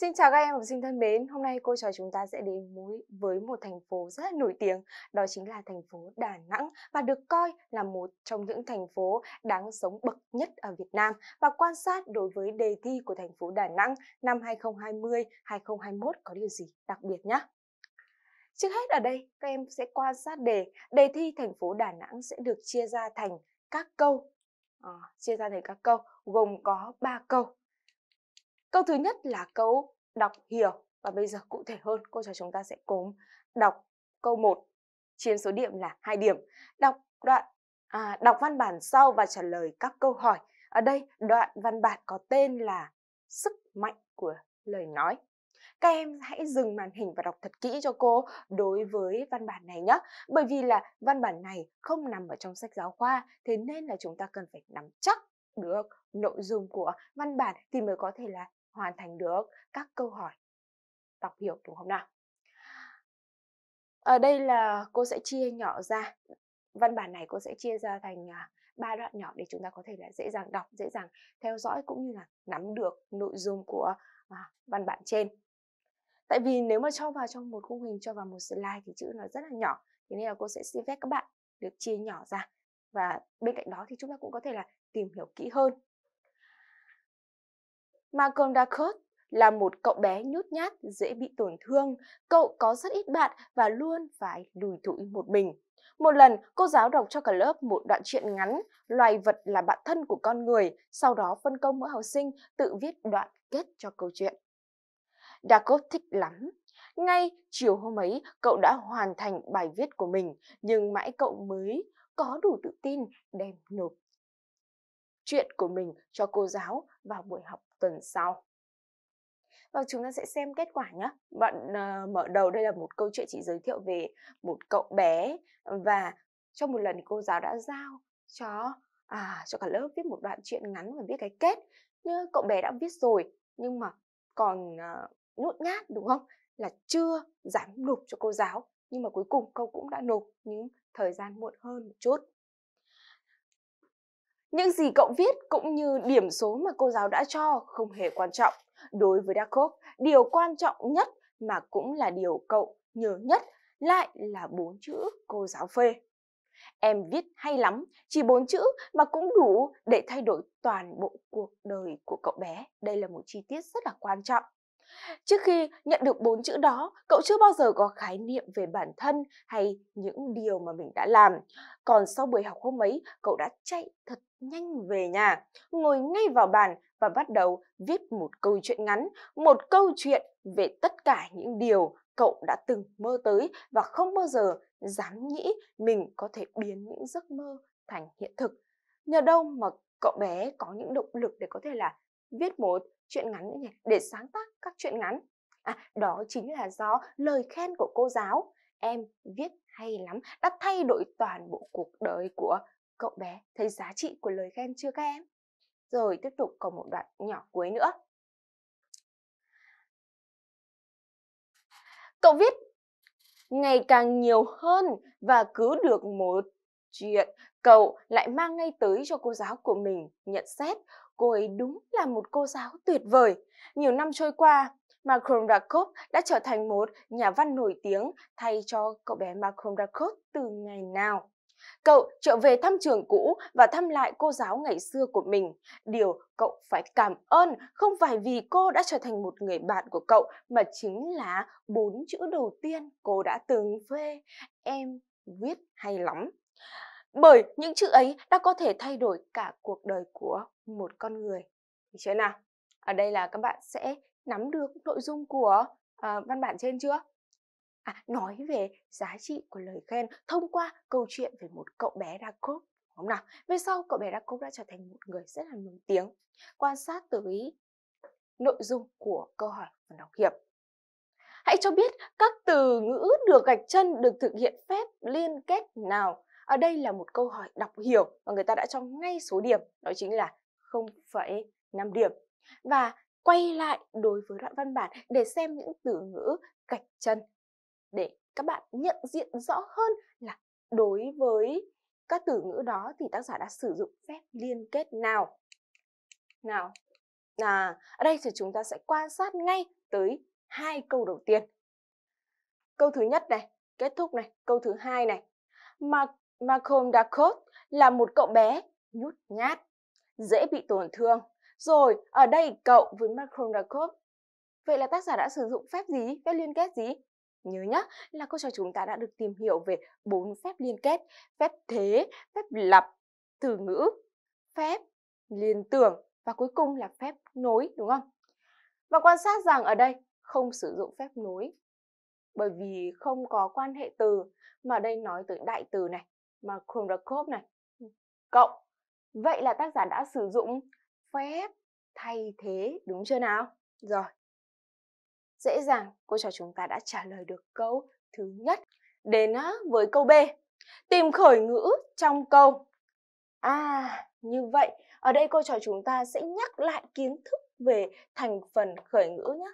Xin chào các em học sinh thân mến, hôm nay cô trò chúng ta sẽ đến với một thành phố rất là nổi tiếng, đó chính là thành phố Đà Nẵng và được coi là một trong những thành phố đáng sống bậc nhất ở Việt Nam và quan sát đối với đề thi của thành phố Đà Nẵng năm 2020-2021 có điều gì đặc biệt nhé. Trước hết ở đây, các em sẽ quan sát đề, đề thi thành phố Đà Nẵng sẽ được chia ra thành các câu, à, chia ra thành các câu gồm có 3 câu. Câu thứ nhất là câu đọc hiểu và bây giờ cụ thể hơn cô cho chúng ta sẽ cùng đọc câu 1 chiếm số điểm là 2 điểm. Đọc đoạn à, đọc văn bản sau và trả lời các câu hỏi. Ở đây đoạn văn bản có tên là sức mạnh của lời nói. Các em hãy dừng màn hình và đọc thật kỹ cho cô đối với văn bản này nhé. Bởi vì là văn bản này không nằm ở trong sách giáo khoa, thế nên là chúng ta cần phải nắm chắc được nội dung của văn bản thì mới có thể là hoàn thành được các câu hỏi đọc hiểu đúng không nào ở đây là cô sẽ chia nhỏ ra văn bản này cô sẽ chia ra thành à, ba đoạn nhỏ để chúng ta có thể là dễ dàng đọc dễ dàng theo dõi cũng như là nắm được nội dung của à, văn bản trên tại vì nếu mà cho vào trong một khung hình cho vào một slide thì chữ nó rất là nhỏ thế nên là cô sẽ xin phép các bạn được chia nhỏ ra và bên cạnh đó thì chúng ta cũng có thể là tìm hiểu kỹ hơn Malcolm Dacot là một cậu bé nhút nhát, dễ bị tổn thương. Cậu có rất ít bạn và luôn phải lùi thủi một mình. Một lần, cô giáo đọc cho cả lớp một đoạn truyện ngắn Loài vật là bạn thân của con người, sau đó phân công mỗi học sinh tự viết đoạn kết cho câu chuyện. Dacot thích lắm. Ngay chiều hôm ấy, cậu đã hoàn thành bài viết của mình, nhưng mãi cậu mới có đủ tự tin đem nộp chuyện của mình cho cô giáo vào buổi học tuần sau. Và vâng, chúng ta sẽ xem kết quả nhé. Bạn uh, mở đầu đây là một câu chuyện chị giới thiệu về một cậu bé và trong một lần thì cô giáo đã giao cho à, cho cả lớp viết một đoạn chuyện ngắn và viết cái kết. Như cậu bé đã viết rồi nhưng mà còn uh, nhút nhát đúng không? Là chưa dám nộp cho cô giáo nhưng mà cuối cùng cậu cũng đã nộp nhưng thời gian muộn hơn một chút. Những gì cậu viết cũng như điểm số mà cô giáo đã cho không hề quan trọng. Đối với Dakov, điều quan trọng nhất mà cũng là điều cậu nhớ nhất lại là bốn chữ cô giáo phê. Em viết hay lắm, chỉ bốn chữ mà cũng đủ để thay đổi toàn bộ cuộc đời của cậu bé. Đây là một chi tiết rất là quan trọng. Trước khi nhận được bốn chữ đó, cậu chưa bao giờ có khái niệm về bản thân hay những điều mà mình đã làm. Còn sau buổi học hôm ấy, cậu đã chạy thật nhanh về nhà, ngồi ngay vào bàn và bắt đầu viết một câu chuyện ngắn, một câu chuyện về tất cả những điều cậu đã từng mơ tới và không bao giờ dám nghĩ mình có thể biến những giấc mơ thành hiện thực. Nhờ đâu mà cậu bé có những động lực để có thể là viết một chuyện ngắn nữa nhỉ để sáng tác các truyện ngắn à, đó chính là do lời khen của cô giáo em viết hay lắm đã thay đổi toàn bộ cuộc đời của cậu bé thấy giá trị của lời khen chưa các em rồi tiếp tục còn một đoạn nhỏ cuối nữa cậu viết ngày càng nhiều hơn và cứ được một chuyện cậu lại mang ngay tới cho cô giáo của mình nhận xét cô ấy đúng là một cô giáo tuyệt vời. Nhiều năm trôi qua, Macron Rakov đã trở thành một nhà văn nổi tiếng thay cho cậu bé Macron Rakov từ ngày nào. Cậu trở về thăm trường cũ và thăm lại cô giáo ngày xưa của mình. Điều cậu phải cảm ơn không phải vì cô đã trở thành một người bạn của cậu mà chính là bốn chữ đầu tiên cô đã từng phê em viết hay lắm bởi những chữ ấy đã có thể thay đổi cả cuộc đời của một con người. Được chưa nào? Ở đây là các bạn sẽ nắm được nội dung của à, văn bản trên chưa? À, nói về giá trị của lời khen thông qua câu chuyện về một cậu bé đa cốt không nào? Về sau cậu bé Rakov đã trở thành một người rất là nổi tiếng. Quan sát tới nội dung của câu hỏi phần đọc hiệp. Hãy cho biết các từ ngữ được gạch chân được thực hiện phép liên kết nào ở đây là một câu hỏi đọc hiểu và người ta đã cho ngay số điểm, đó chính là 0,5 điểm. Và quay lại đối với đoạn văn bản để xem những từ ngữ gạch chân để các bạn nhận diện rõ hơn là đối với các từ ngữ đó thì tác giả đã sử dụng phép liên kết nào. Nào, à, ở đây thì chúng ta sẽ quan sát ngay tới hai câu đầu tiên. Câu thứ nhất này, kết thúc này, câu thứ hai này. Mà Malcolm Dacot là một cậu bé nhút nhát, dễ bị tổn thương. Rồi, ở đây cậu với Malcolm Dacot. Vậy là tác giả đã sử dụng phép gì, phép liên kết gì? Nhớ nhá, là cô trò chúng ta đã được tìm hiểu về bốn phép liên kết, phép thế, phép lập, từ ngữ, phép liên tưởng và cuối cùng là phép nối, đúng không? Và quan sát rằng ở đây không sử dụng phép nối bởi vì không có quan hệ từ mà đây nói tới đại từ này mà Kondrakov này cộng vậy là tác giả đã sử dụng phép thay thế đúng chưa nào rồi dễ dàng cô trò chúng ta đã trả lời được câu thứ nhất đến với câu b tìm khởi ngữ trong câu à như vậy ở đây cô trò chúng ta sẽ nhắc lại kiến thức về thành phần khởi ngữ nhé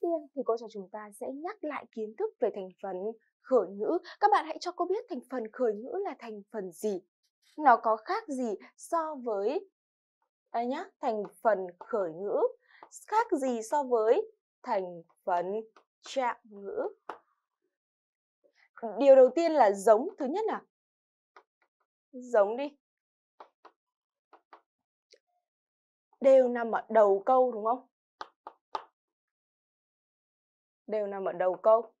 tiên thì cô trò chúng ta sẽ nhắc lại kiến thức về thành phần khởi ngữ. Các bạn hãy cho cô biết thành phần khởi ngữ là thành phần gì. Nó có khác gì so với đây nhá, thành phần khởi ngữ, khác gì so với thành phần trạng ngữ. Điều đầu tiên là giống, thứ nhất là giống đi. Đều nằm ở đầu câu đúng không? đều nằm ở đầu câu.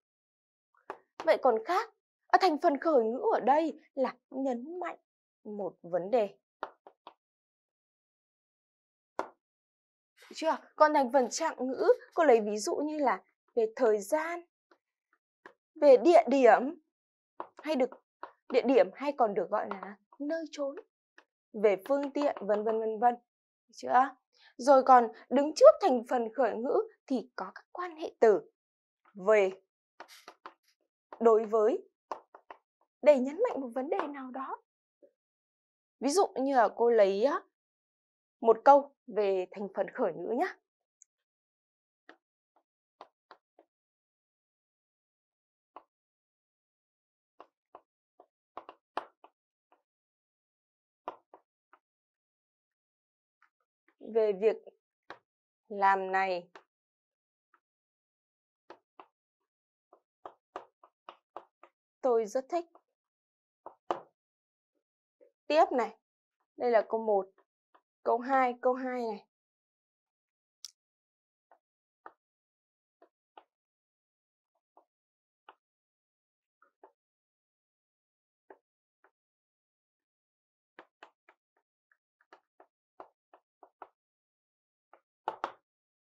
Vậy còn khác, ở thành phần khởi ngữ ở đây là nhấn mạnh một vấn đề. chưa? Còn thành phần trạng ngữ, cô lấy ví dụ như là về thời gian, về địa điểm, hay được địa điểm hay còn được gọi là nơi trốn, về phương tiện vân vân vân vân. chưa? Rồi còn đứng trước thành phần khởi ngữ thì có các quan hệ từ về đối với để nhấn mạnh một vấn đề nào đó. Ví dụ như là cô lấy một câu về thành phần khởi ngữ nhé. về việc làm này Tôi rất thích. Tiếp này. Đây là câu 1. Câu 2, câu 2 này.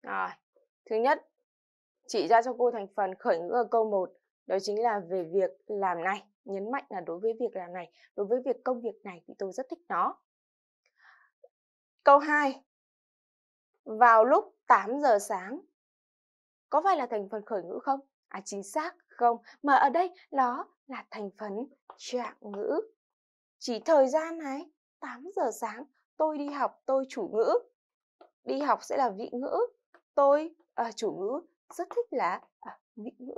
Rồi, thứ nhất, chỉ ra cho cô thành phần khởi ngữ ở câu 1 đó chính là về việc làm này nhấn mạnh là đối với việc làm này đối với việc công việc này thì tôi rất thích nó câu 2 vào lúc 8 giờ sáng có phải là thành phần khởi ngữ không à chính xác không mà ở đây đó là thành phần trạng ngữ chỉ thời gian này 8 giờ sáng tôi đi học tôi chủ ngữ đi học sẽ là vị ngữ tôi à, chủ ngữ rất thích là à, vị ngữ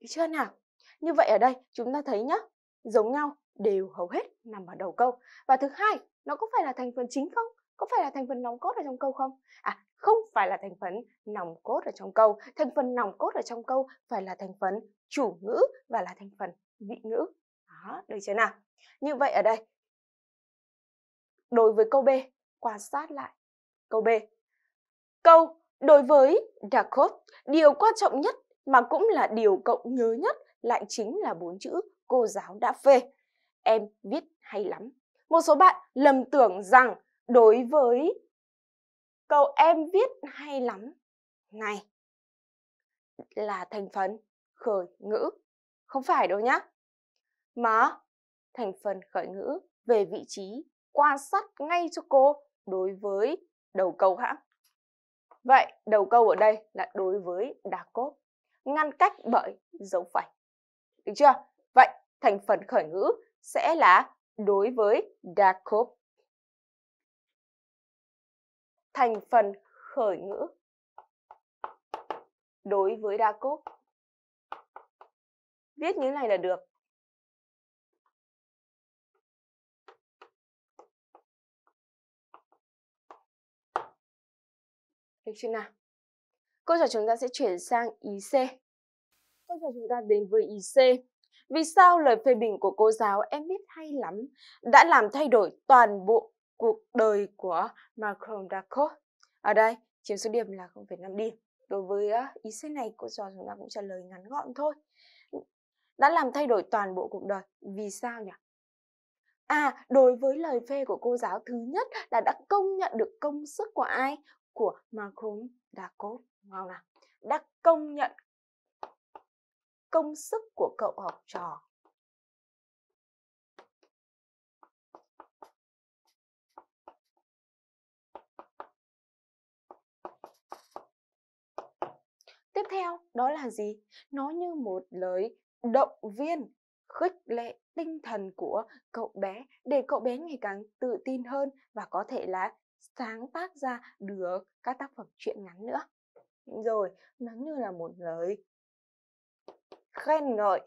được chưa nào? Như vậy ở đây chúng ta thấy nhá, giống nhau đều hầu hết nằm ở đầu câu. Và thứ hai, nó có phải là thành phần chính không? Có phải là thành phần nòng cốt ở trong câu không? À, không phải là thành phần nòng cốt ở trong câu. Thành phần nòng cốt ở trong câu phải là thành phần chủ ngữ và là thành phần vị ngữ. Đó, được chưa nào? Như vậy ở đây, đối với câu B, quan sát lại câu B. Câu đối với Jacob, điều quan trọng nhất mà cũng là điều cậu nhớ nhất lại chính là bốn chữ cô giáo đã phê. Em viết hay lắm. Một số bạn lầm tưởng rằng đối với câu em viết hay lắm này là thành phần khởi ngữ. Không phải đâu nhá. Mà thành phần khởi ngữ về vị trí quan sát ngay cho cô đối với đầu câu hả Vậy đầu câu ở đây là đối với đa cốt ngăn cách bởi dấu phẩy. Được chưa? Vậy thành phần khởi ngữ sẽ là đối với Jacob. Thành phần khởi ngữ đối với Jacob. Viết như này là được. Được chưa nào? Câu trả chúng ta sẽ chuyển sang ý C. Câu trả chúng ta đến với ý C. Vì sao lời phê bình của cô giáo em biết hay lắm đã làm thay đổi toàn bộ cuộc đời của Malcolm Dacos? Ở đây, chiếm số điểm là 0,5 điểm. Đối với ý C này, cô giáo chúng ta cũng trả lời ngắn gọn thôi. Đã làm thay đổi toàn bộ cuộc đời. Vì sao nhỉ? À, đối với lời phê của cô giáo thứ nhất là đã công nhận được công sức của ai? Của Malcolm Dacos hoặc là đã công nhận công sức của cậu học trò Tiếp theo đó là gì? Nó như một lời động viên khích lệ tinh thần của cậu bé để cậu bé ngày càng tự tin hơn và có thể là sáng tác ra được các tác phẩm truyện ngắn nữa rồi nó như là một lời khen ngợi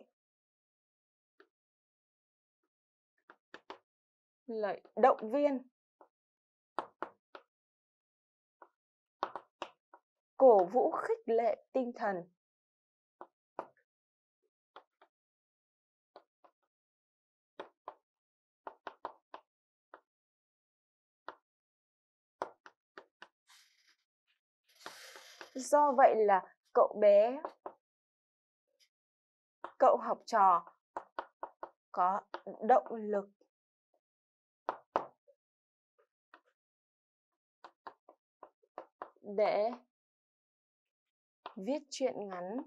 lời động viên cổ vũ khích lệ tinh thần do vậy là cậu bé cậu học trò có động lực để viết chuyện ngắn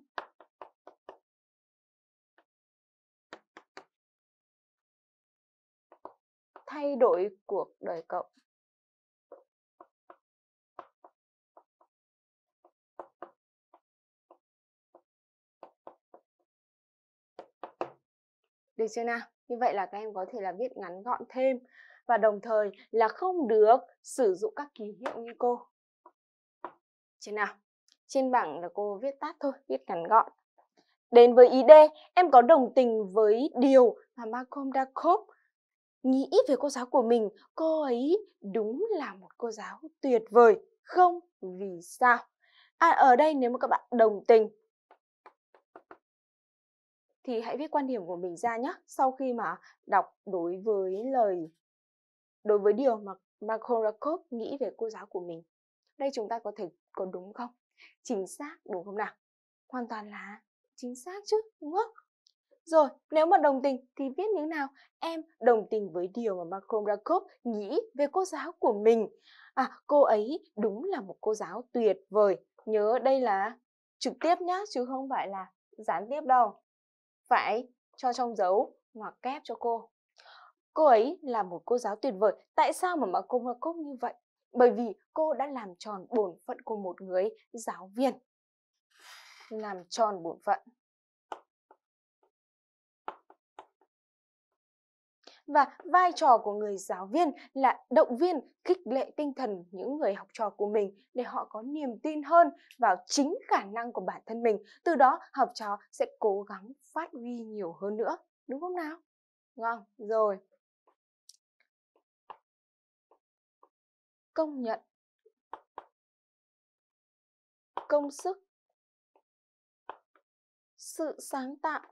thay đổi cuộc đời cậu Được chưa nào? Như vậy là các em có thể là viết ngắn gọn thêm và đồng thời là không được sử dụng các ký hiệu như cô. Chưa nào? Trên bảng là cô viết tắt thôi, viết ngắn gọn. Đến với ý D, em có đồng tình với điều mà Malcolm Jacob nghĩ về cô giáo của mình. Cô ấy đúng là một cô giáo tuyệt vời. Không, vì sao? À, ở đây nếu mà các bạn đồng tình thì hãy viết quan điểm của mình ra nhé sau khi mà đọc đối với lời đối với điều mà Marco Jacob nghĩ về cô giáo của mình. Đây chúng ta có thể có đúng không? Chính xác đúng không nào? Hoàn toàn là chính xác chứ, đúng không? Rồi, nếu mà đồng tình thì viết như nào? Em đồng tình với điều mà Marco Jacob nghĩ về cô giáo của mình. À, cô ấy đúng là một cô giáo tuyệt vời. Nhớ đây là trực tiếp nhá, chứ không phải là gián tiếp đâu phải cho trong dấu hoặc kép cho cô. Cô ấy là một cô giáo tuyệt vời, tại sao mà mà cô mà Markov như vậy? Bởi vì cô đã làm tròn bổn phận của một người giáo viên. Làm tròn bổn phận. và vai trò của người giáo viên là động viên, khích lệ tinh thần những người học trò của mình để họ có niềm tin hơn vào chính khả năng của bản thân mình. Từ đó học trò sẽ cố gắng phát huy nhiều hơn nữa. Đúng không nào? Ngon, rồi. Công nhận Công sức Sự sáng tạo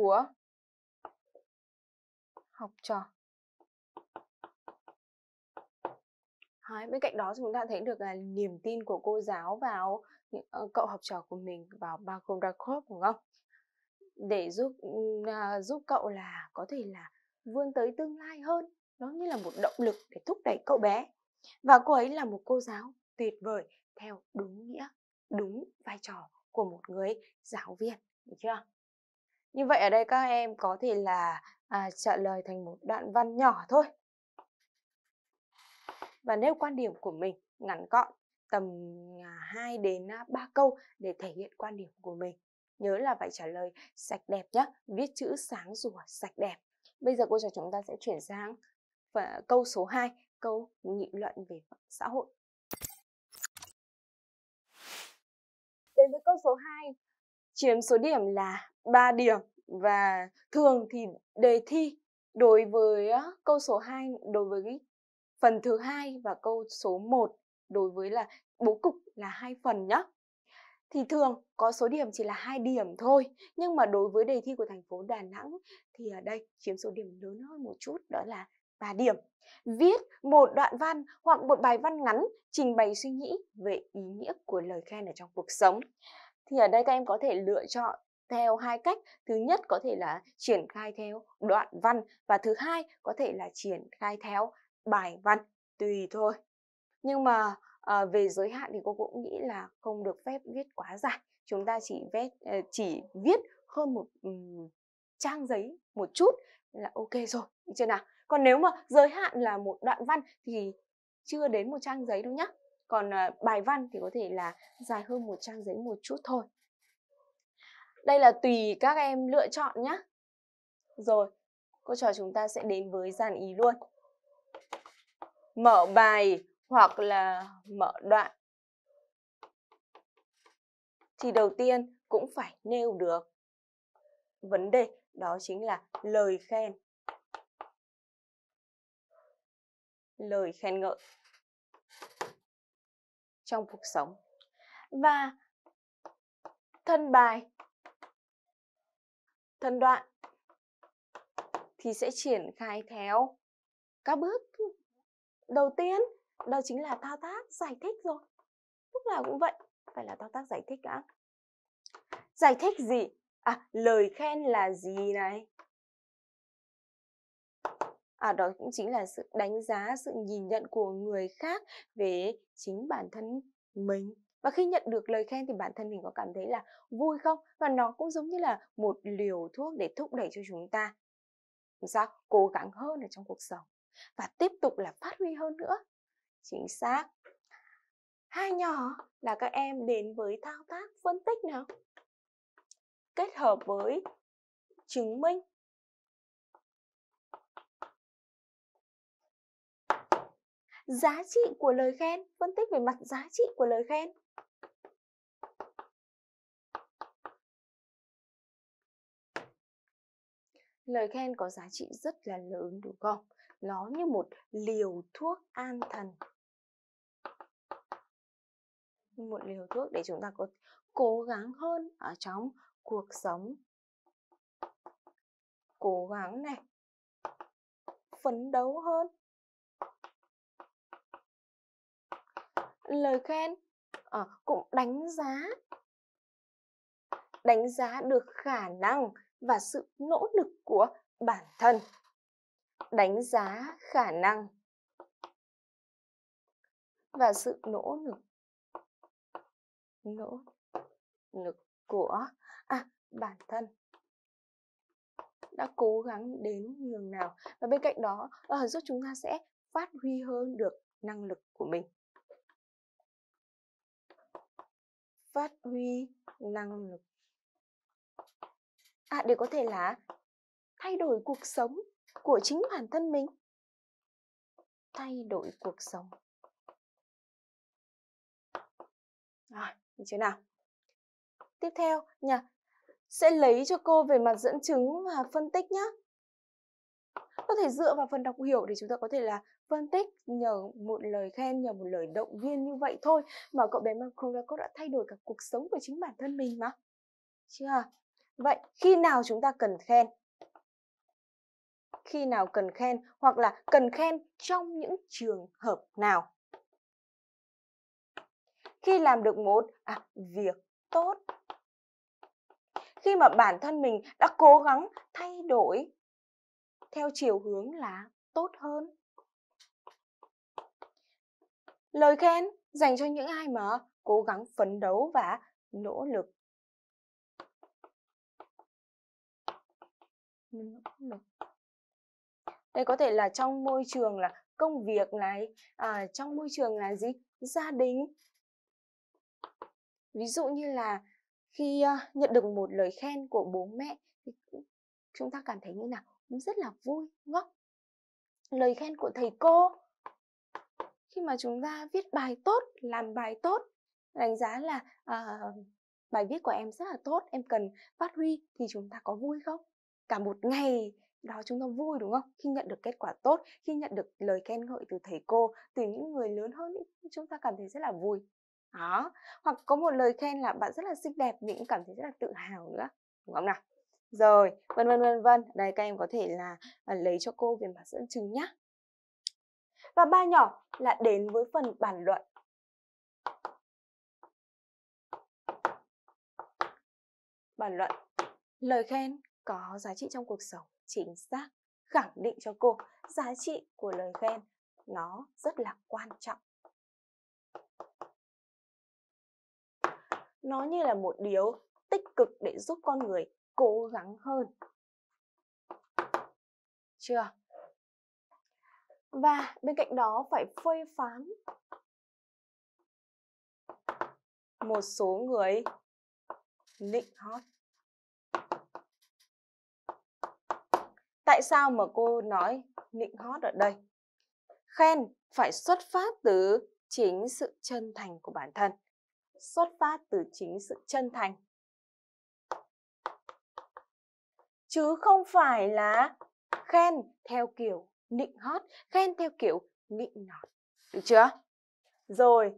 của học trò Đấy, bên cạnh đó chúng ta thấy được là niềm tin của cô giáo vào những uh, cậu học trò của mình vào Bagondakov đúng không? Để giúp uh, giúp cậu là có thể là vươn tới tương lai hơn, nó như là một động lực để thúc đẩy cậu bé. Và cô ấy là một cô giáo tuyệt vời theo đúng nghĩa, đúng vai trò của một người giáo viên, được chưa? Như vậy ở đây các em có thể là à, trả lời thành một đoạn văn nhỏ thôi. Và nêu quan điểm của mình ngắn gọn tầm 2 à, đến 3 à, câu để thể hiện quan điểm của mình. Nhớ là phải trả lời sạch đẹp nhé, viết chữ sáng rủa sạch đẹp. Bây giờ cô trò chúng ta sẽ chuyển sang à, câu số 2, câu nghị luận về xã hội. Đến với câu số 2, chiếm số điểm là 3 điểm và thường thì đề thi đối với câu số 2 đối với phần thứ hai và câu số 1 đối với là bố cục là hai phần nhá. Thì thường có số điểm chỉ là hai điểm thôi, nhưng mà đối với đề thi của thành phố Đà Nẵng thì ở đây chiếm số điểm lớn hơn một chút đó là 3 điểm. Viết một đoạn văn hoặc một bài văn ngắn trình bày suy nghĩ về ý nghĩa của lời khen ở trong cuộc sống thì ở đây các em có thể lựa chọn theo hai cách thứ nhất có thể là triển khai theo đoạn văn và thứ hai có thể là triển khai theo bài văn tùy thôi nhưng mà à, về giới hạn thì cô cũng nghĩ là không được phép viết quá dài chúng ta chỉ viết ờ, chỉ viết hơn một um, trang giấy một chút là ok rồi chưa nào còn nếu mà giới hạn là một đoạn văn thì chưa đến một trang giấy đâu nhá còn ờ, bài văn thì có thể là dài hơn một trang giấy một chút thôi đây là tùy các em lựa chọn nhé rồi cô trò chúng ta sẽ đến với dàn ý luôn mở bài hoặc là mở đoạn thì đầu tiên cũng phải nêu được vấn đề đó chính là lời khen lời khen ngợi trong cuộc sống. Và thân bài, thân đoạn thì sẽ triển khai theo các bước đầu tiên đó chính là thao tác giải thích rồi lúc nào cũng vậy phải là thao tác giải thích đã giải thích gì à lời khen là gì này à, đó cũng chính là sự đánh giá sự nhìn nhận của người khác về chính bản thân mình và khi nhận được lời khen thì bản thân mình có cảm thấy là vui không và nó cũng giống như là một liều thuốc để thúc đẩy cho chúng ta sao cố gắng hơn ở trong cuộc sống và tiếp tục là phát huy hơn nữa chính xác hai nhỏ là các em đến với thao tác phân tích nào kết hợp với chứng minh giá trị của lời khen phân tích về mặt giá trị của lời khen lời khen có giá trị rất là lớn đúng không nó như một liều thuốc an thần một liều thuốc để chúng ta có cố gắng hơn ở trong cuộc sống cố gắng này phấn đấu hơn lời khen à, cũng đánh giá đánh giá được khả năng và sự nỗ lực của bản thân đánh giá khả năng và sự nỗ lực nỗ lực của à, bản thân đã cố gắng đến nhường nào và bên cạnh đó à, giúp chúng ta sẽ phát huy hơn được năng lực của mình phát huy năng lực à để có thể là thay đổi cuộc sống của chính bản thân mình thay đổi cuộc sống à, như thế nào tiếp theo nhỉ sẽ lấy cho cô về mặt dẫn chứng và phân tích nhé có thể dựa vào phần đọc hiểu để chúng ta có thể là phân tích nhờ một lời khen nhờ một lời động viên như vậy thôi mà cậu bé Macron đã thay đổi cả cuộc sống của chính bản thân mình mà chưa vậy khi nào chúng ta cần khen khi nào cần khen hoặc là cần khen trong những trường hợp nào khi làm được một à, việc tốt khi mà bản thân mình đã cố gắng thay đổi theo chiều hướng là tốt hơn. Lời khen dành cho những ai mà cố gắng phấn đấu và nỗ lực. Đây có thể là trong môi trường là công việc này, à, trong môi trường là gì? Gia đình. Ví dụ như là khi à, nhận được một lời khen của bố mẹ, chúng ta cảm thấy như nào? nó rất là vui đúng lời khen của thầy cô khi mà chúng ta viết bài tốt làm bài tốt đánh giá là à, bài viết của em rất là tốt em cần phát huy thì chúng ta có vui không cả một ngày đó chúng ta vui đúng không khi nhận được kết quả tốt khi nhận được lời khen ngợi từ thầy cô từ những người lớn hơn ý, chúng ta cảm thấy rất là vui đó hoặc có một lời khen là bạn rất là xinh đẹp mình cũng cảm thấy rất là tự hào nữa đúng không nào rồi vân vân vân vân đây các em có thể là à, lấy cho cô về mặt dẫn chứng nhé và ba nhỏ là đến với phần bản luận bản luận lời khen có giá trị trong cuộc sống chính xác khẳng định cho cô giá trị của lời khen nó rất là quan trọng nó như là một điều tích cực để giúp con người cố gắng hơn chưa và bên cạnh đó phải phê phán một số người nịnh hót tại sao mà cô nói nịnh hót ở đây khen phải xuất phát từ chính sự chân thành của bản thân xuất phát từ chính sự chân thành chứ không phải là khen theo kiểu nịnh hót, khen theo kiểu nịnh nọt. Được chưa? Rồi.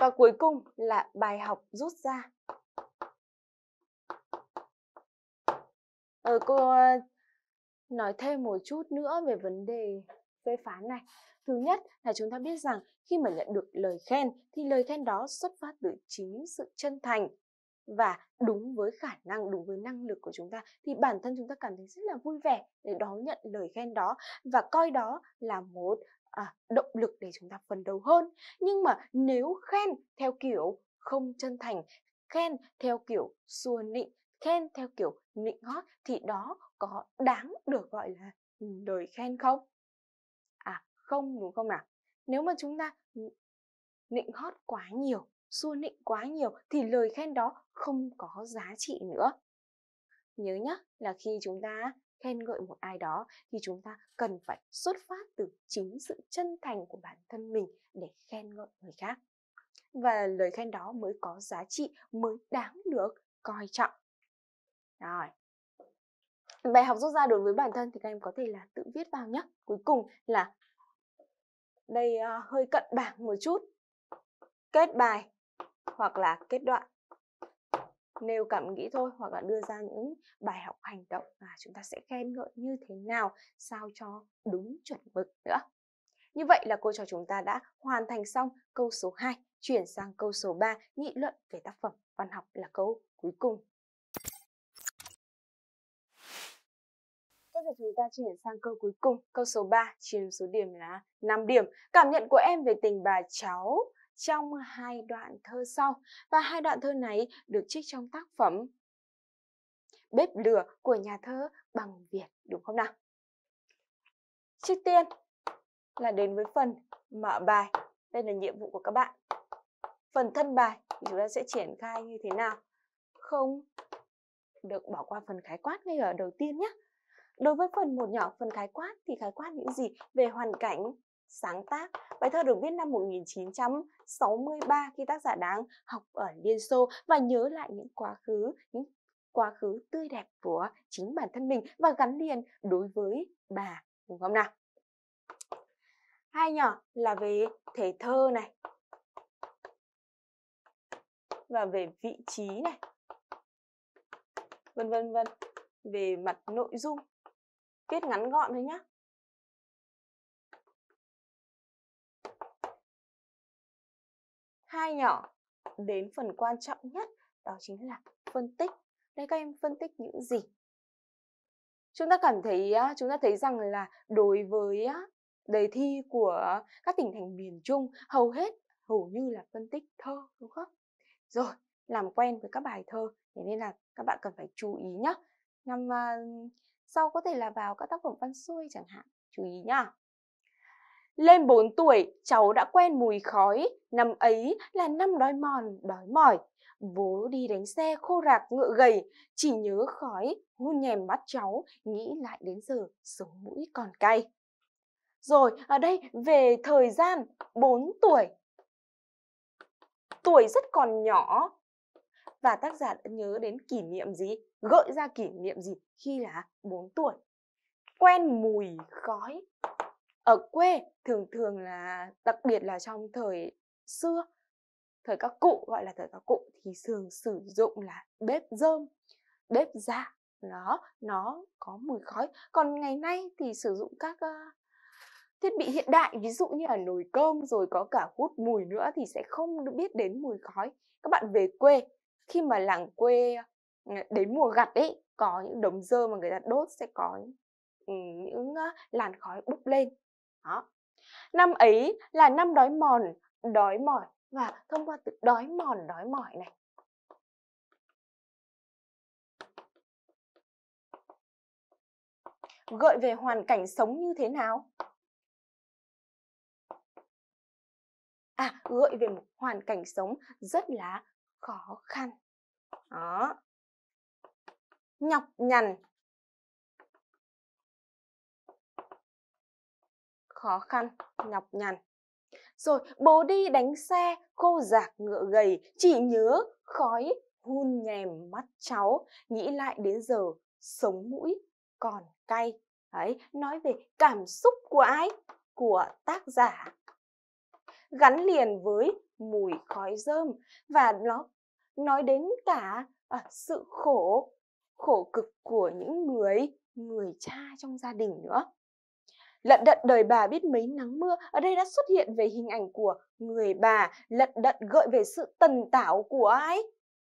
Và cuối cùng là bài học rút ra. Ờ, cô ờ, nói thêm một chút nữa về vấn đề phê phán này. Thứ nhất là chúng ta biết rằng khi mà nhận được lời khen thì lời khen đó xuất phát từ chính sự chân thành, và đúng với khả năng đúng với năng lực của chúng ta thì bản thân chúng ta cảm thấy rất là vui vẻ để đón nhận lời khen đó và coi đó là một à, động lực để chúng ta phấn đấu hơn nhưng mà nếu khen theo kiểu không chân thành khen theo kiểu xua nịnh khen theo kiểu nịnh hót thì đó có đáng được gọi là lời khen không à không đúng không nào nếu mà chúng ta nịnh hót quá nhiều xua nịnh quá nhiều thì lời khen đó không có giá trị nữa. Nhớ nhá là khi chúng ta khen ngợi một ai đó thì chúng ta cần phải xuất phát từ chính sự chân thành của bản thân mình để khen ngợi người khác. Và lời khen đó mới có giá trị, mới đáng được coi trọng. Rồi. Bài học rút ra đối với bản thân thì các em có thể là tự viết vào nhé. Cuối cùng là đây uh, hơi cận bảng một chút. Kết bài hoặc là kết đoạn nêu cảm nghĩ thôi hoặc là đưa ra những bài học hành động mà chúng ta sẽ khen ngợi như thế nào sao cho đúng chuẩn mực nữa. Như vậy là cô trò chúng ta đã hoàn thành xong câu số 2, chuyển sang câu số 3, nghị luận về tác phẩm văn học là câu cuối cùng. bây giờ chúng ta chuyển sang câu cuối cùng, câu số 3, chiếm số điểm là 5 điểm. Cảm nhận của em về tình bà cháu trong hai đoạn thơ sau và hai đoạn thơ này được trích trong tác phẩm Bếp lửa của nhà thơ bằng Việt đúng không nào? Trước tiên là đến với phần mở bài. Đây là nhiệm vụ của các bạn. Phần thân bài chúng ta sẽ triển khai như thế nào? Không được bỏ qua phần khái quát ngay ở đầu tiên nhé. Đối với phần một nhỏ phần khái quát thì khái quát những gì về hoàn cảnh, sáng tác. Bài thơ được viết năm 1963 khi tác giả đang học ở Liên Xô và nhớ lại những quá khứ, những quá khứ tươi đẹp của chính bản thân mình và gắn liền đối với bà, đúng không nào? Hai nhỏ là về thể thơ này và về vị trí này vân vân vân về mặt nội dung viết ngắn gọn thôi nhá hai nhỏ đến phần quan trọng nhất đó chính là phân tích đây các em phân tích những gì chúng ta cảm thấy chúng ta thấy rằng là đối với đề thi của các tỉnh thành miền trung hầu hết hầu như là phân tích thơ đúng không rồi làm quen với các bài thơ thế nên là các bạn cần phải chú ý nhé năm à, sau có thể là vào các tác phẩm văn xuôi chẳng hạn chú ý nhá lên 4 tuổi, cháu đã quen mùi khói, năm ấy là năm đói mòn, đói mỏi. Bố đi đánh xe khô rạc ngựa gầy, chỉ nhớ khói, hôn nhèm mắt cháu, nghĩ lại đến giờ, sống mũi còn cay. Rồi, ở đây về thời gian, 4 tuổi. Tuổi rất còn nhỏ. Và tác giả đã nhớ đến kỷ niệm gì, gợi ra kỷ niệm gì khi là 4 tuổi. Quen mùi khói, ở quê thường thường là đặc biệt là trong thời xưa thời các cụ gọi là thời các cụ thì thường sử dụng là bếp dơm bếp dạ nó nó có mùi khói còn ngày nay thì sử dụng các uh, thiết bị hiện đại ví dụ như là nồi cơm rồi có cả hút mùi nữa thì sẽ không biết đến mùi khói các bạn về quê khi mà làng quê ờ, đến mùa gặt ấy có những đống dơ mà người ta đốt sẽ có những làn khói bốc lên đó. Năm ấy là năm đói mòn, đói mỏi và thông qua từ đói mòn, đói mỏi này. Gợi về hoàn cảnh sống như thế nào? À, gợi về một hoàn cảnh sống rất là khó khăn. Đó. Nhọc nhằn, khó khăn, nhọc nhằn. Rồi bố đi đánh xe, cô giạc ngựa gầy, chỉ nhớ khói hun nhèm mắt cháu, nghĩ lại đến giờ sống mũi còn cay. Đấy, nói về cảm xúc của ai? Của tác giả. Gắn liền với mùi khói rơm và nó nói đến cả à, sự khổ, khổ cực của những người, người cha trong gia đình nữa. Lận đận đời bà biết mấy nắng mưa ở đây đã xuất hiện về hình ảnh của người bà, lận đận gợi về sự tần tảo của ai?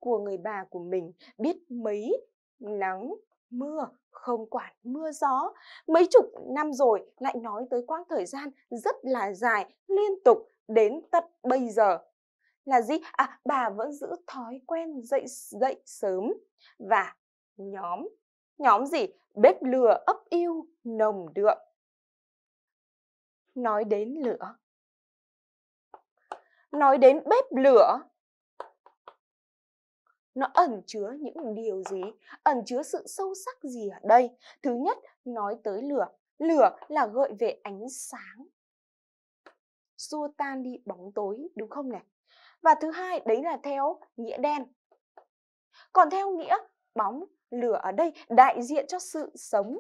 Của người bà của mình, biết mấy nắng mưa không quản mưa gió mấy chục năm rồi lại nói tới quãng thời gian rất là dài liên tục đến tận bây giờ là gì à bà vẫn giữ thói quen dậy dậy sớm và nhóm nhóm gì bếp lửa ấp yêu nồng đượm nói đến lửa nói đến bếp lửa nó ẩn chứa những điều gì ẩn chứa sự sâu sắc gì ở đây thứ nhất nói tới lửa lửa là gợi về ánh sáng xua tan đi bóng tối đúng không này và thứ hai đấy là theo nghĩa đen còn theo nghĩa bóng lửa ở đây đại diện cho sự sống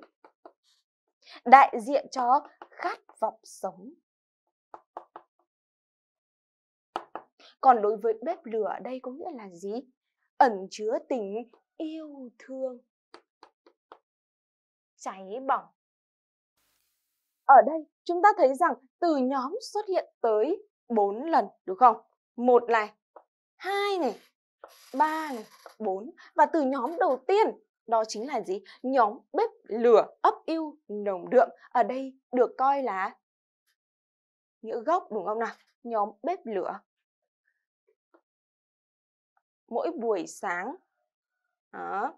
đại diện cho khát vọng sống. Còn đối với bếp lửa ở đây có nghĩa là gì? Ẩn chứa tình yêu thương. Cháy bỏng. Ở đây chúng ta thấy rằng từ nhóm xuất hiện tới 4 lần đúng không? Một này, hai này, ba này, bốn và từ nhóm đầu tiên đó chính là gì? Nhóm bếp lửa ấp ưu nồng đượm ở đây được coi là nghĩa gốc đúng không nào? Nhóm bếp lửa. Mỗi buổi sáng. Đó.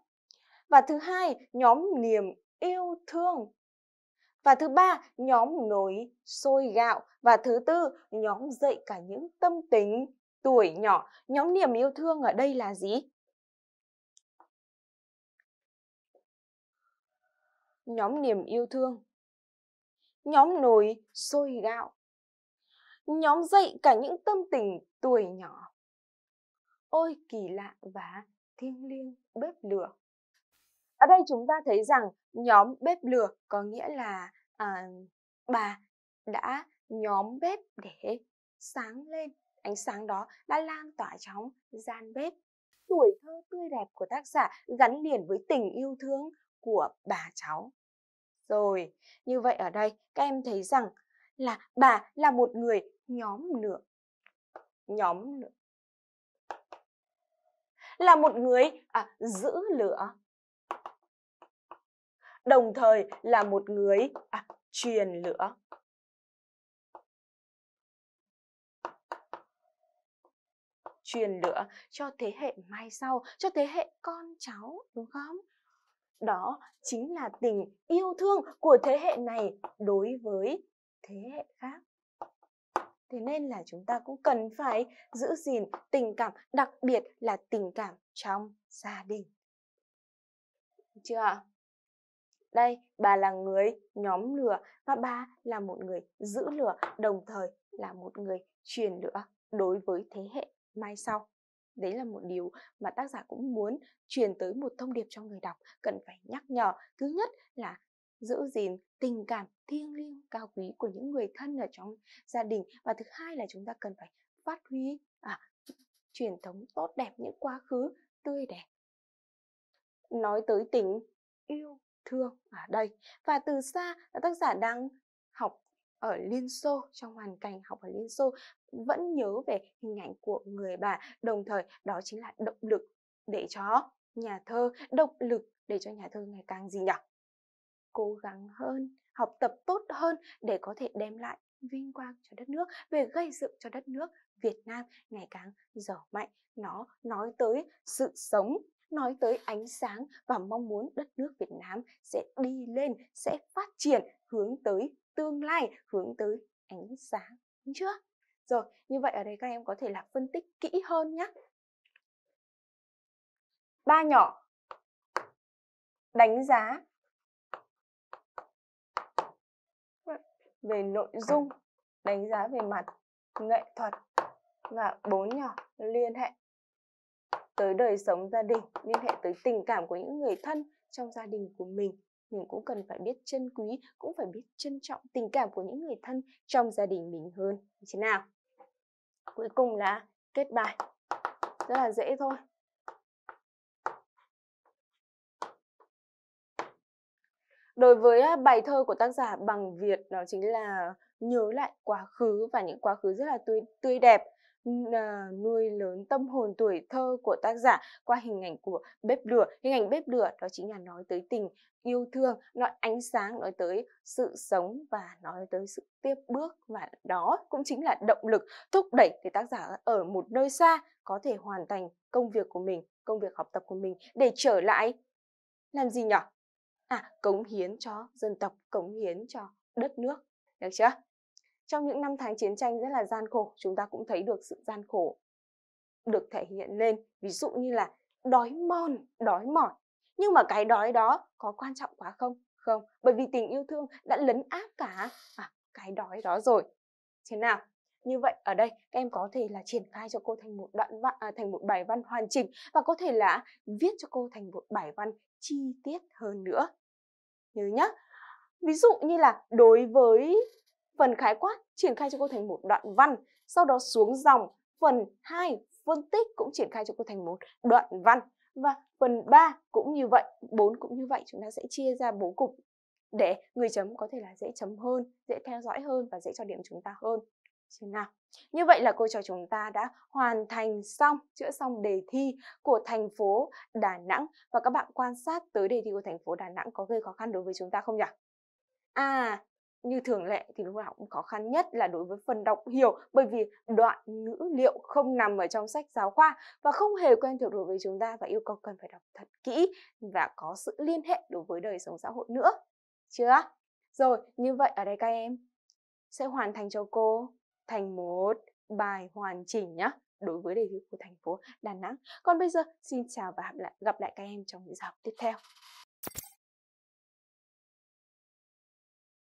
Và thứ hai, nhóm niềm yêu thương. Và thứ ba, nhóm nồi sôi gạo. Và thứ tư, nhóm dạy cả những tâm tính tuổi nhỏ. Nhóm niềm yêu thương ở đây là gì? nhóm niềm yêu thương nhóm nồi sôi gạo nhóm dậy cả những tâm tình tuổi nhỏ ôi kỳ lạ và thiêng liêng bếp lửa ở đây chúng ta thấy rằng nhóm bếp lửa có nghĩa là à, bà đã nhóm bếp để sáng lên ánh sáng đó đã lan tỏa trong gian bếp tuổi thơ tươi đẹp của tác giả gắn liền với tình yêu thương của bà cháu rồi, như vậy ở đây các em thấy rằng là bà là một người nhóm nữa. Nhóm nữa. Là một người à, giữ lửa. Đồng thời là một người à, truyền lửa. truyền lửa cho thế hệ mai sau, cho thế hệ con cháu, đúng không? Đó chính là tình yêu thương của thế hệ này đối với thế hệ khác. Thế nên là chúng ta cũng cần phải giữ gìn tình cảm, đặc biệt là tình cảm trong gia đình. chưa Đây, bà là người nhóm lửa và bà là một người giữ lửa, đồng thời là một người truyền lửa đối với thế hệ mai sau đấy là một điều mà tác giả cũng muốn truyền tới một thông điệp cho người đọc cần phải nhắc nhở thứ nhất là giữ gìn tình cảm thiêng liêng cao quý của những người thân ở trong gia đình và thứ hai là chúng ta cần phải phát huy à, truyền thống tốt đẹp những quá khứ tươi đẹp nói tới tình yêu thương ở à, đây và từ xa tác giả đang học ở Liên Xô trong hoàn cảnh học ở Liên Xô vẫn nhớ về hình ảnh của người bà đồng thời đó chính là động lực để cho nhà thơ động lực để cho nhà thơ ngày càng gì nhỉ cố gắng hơn học tập tốt hơn để có thể đem lại vinh quang cho đất nước về gây dựng cho đất nước Việt Nam ngày càng giàu mạnh nó nói tới sự sống nói tới ánh sáng và mong muốn đất nước Việt Nam sẽ đi lên, sẽ phát triển hướng tới tương lai hướng tới ánh sáng đúng chưa rồi như vậy ở đây các em có thể là phân tích kỹ hơn nhé ba nhỏ đánh giá về nội dung đánh giá về mặt nghệ thuật và bốn nhỏ liên hệ tới đời sống gia đình liên hệ tới tình cảm của những người thân trong gia đình của mình mình cũng cần phải biết trân quý, cũng phải biết trân trọng tình cảm của những người thân trong gia đình mình hơn. Như thế nào? Cuối cùng là kết bài. Rất là dễ thôi. Đối với à, bài thơ của tác giả Bằng Việt đó chính là nhớ lại quá khứ và những quá khứ rất là tươi, tươi đẹp À, nuôi lớn tâm hồn tuổi thơ của tác giả qua hình ảnh của bếp lửa hình ảnh bếp lửa đó chính là nói tới tình yêu thương nói ánh sáng nói tới sự sống và nói tới sự tiếp bước và đó cũng chính là động lực thúc đẩy để tác giả ở một nơi xa có thể hoàn thành công việc của mình công việc học tập của mình để trở lại làm gì nhỉ à cống hiến cho dân tộc cống hiến cho đất nước được chưa trong những năm tháng chiến tranh rất là gian khổ, chúng ta cũng thấy được sự gian khổ được thể hiện lên. Ví dụ như là đói mòn, đói mỏi. Nhưng mà cái đói đó có quan trọng quá không? Không, bởi vì tình yêu thương đã lấn áp cả à, cái đói đó rồi. Thế nào? Như vậy ở đây các em có thể là triển khai cho cô thành một đoạn văn, à, thành một bài văn hoàn chỉnh và có thể là viết cho cô thành một bài văn chi tiết hơn nữa. Nhớ nhá. Ví dụ như là đối với phần khái quát triển khai cho cô thành một đoạn văn, sau đó xuống dòng. Phần 2 phân tích cũng triển khai cho cô thành một đoạn văn. Và phần 3 cũng như vậy, 4 cũng như vậy, chúng ta sẽ chia ra bố cục để người chấm có thể là dễ chấm hơn, dễ theo dõi hơn và dễ cho điểm chúng ta hơn. Xem nào. Như vậy là cô trò chúng ta đã hoàn thành xong, chữa xong đề thi của thành phố Đà Nẵng. Và các bạn quan sát tới đề thi của thành phố Đà Nẵng có gây khó khăn đối với chúng ta không nhỉ? À, như thường lệ thì lúc nào cũng khó khăn nhất là đối với phần đọc hiểu bởi vì đoạn ngữ liệu không nằm ở trong sách giáo khoa và không hề quen thuộc đối với chúng ta và yêu cầu cần phải đọc thật kỹ và có sự liên hệ đối với đời sống xã hội nữa. Chưa? Rồi, như vậy ở đây các em sẽ hoàn thành cho cô thành một bài hoàn chỉnh nhé đối với đề thi của thành phố Đà Nẵng. Còn bây giờ, xin chào và gặp gặp lại các em trong những giờ học tiếp theo.